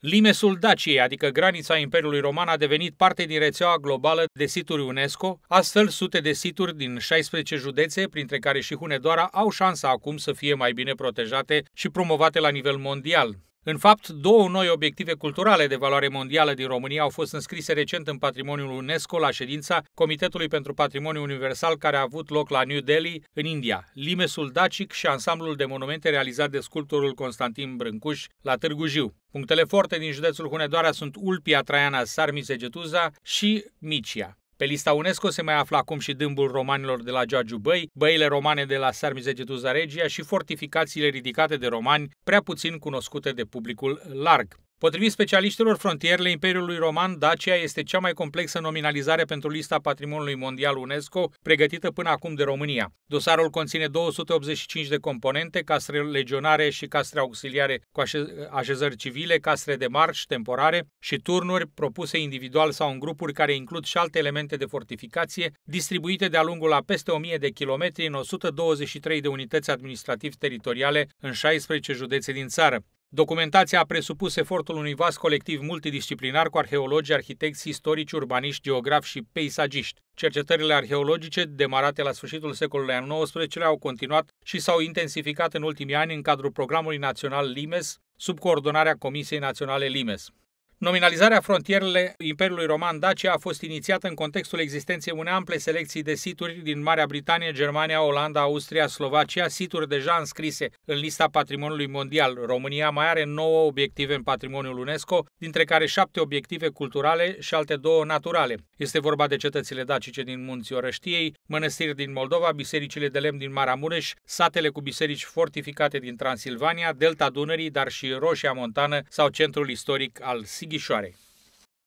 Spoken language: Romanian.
Limesul Daciei, adică granița Imperiului Roman, a devenit parte din rețeaua globală de situri UNESCO, astfel sute de situri din 16 județe, printre care și Hunedoara, au șansa acum să fie mai bine protejate și promovate la nivel mondial. În fapt, două noi obiective culturale de valoare mondială din România au fost înscrise recent în patrimoniul UNESCO la ședința Comitetului pentru Patrimoniu Universal care a avut loc la New Delhi, în India, limesul dacic și ansamblul de monumente realizat de sculptorul Constantin Brâncuș la Târgu Jiu. Punctele forte din județul Hunedoara sunt Ulpia Traiana Sarmisegetuza și Micia. Pe lista UNESCO se mai află acum și dâmbul romanilor de la Giorgiu Băi, băile romane de la Sarmizegetuza Regia și fortificațiile ridicate de romani, prea puțin cunoscute de publicul larg. Potrivit specialiștilor, frontierele Imperiului Roman, Dacia este cea mai complexă nominalizare pentru lista Patrimoniului Mondial UNESCO pregătită până acum de România. Dosarul conține 285 de componente, castre legionare și castre auxiliare cu așezări civile, castre de marș temporare și turnuri propuse individual sau în grupuri care includ și alte elemente de fortificație, distribuite de-a lungul a peste 1000 de kilometri în 123 de unități administrativ-teritoriale în 16 județe din țară. Documentația a presupus efortul unui vas colectiv multidisciplinar cu arheologi, arhitecți, istorici, urbaniști, geografi și peisagiști. Cercetările arheologice, demarate la sfârșitul secolului al XIX-lea, au continuat și s-au intensificat în ultimii ani în cadrul programului național Limes, sub coordonarea Comisiei Naționale Limes. Nominalizarea frontierele Imperiului Roman Dacia a fost inițiată în contextul existenței unei ample selecții de situri din Marea Britanie, Germania, Olanda, Austria, Slovacia, situri deja înscrise în lista patrimoniului mondial. România mai are 9 obiective în patrimoniul UNESCO, dintre care 7 obiective culturale și alte două naturale. Este vorba de cetățile dacice din munții Orăștiei, mănăstiri din Moldova, bisericile de lemn din Maramureș, satele cu biserici fortificate din Transilvania, Delta Dunării, dar și Roșia Montană sau centrul istoric al Sighișoarei.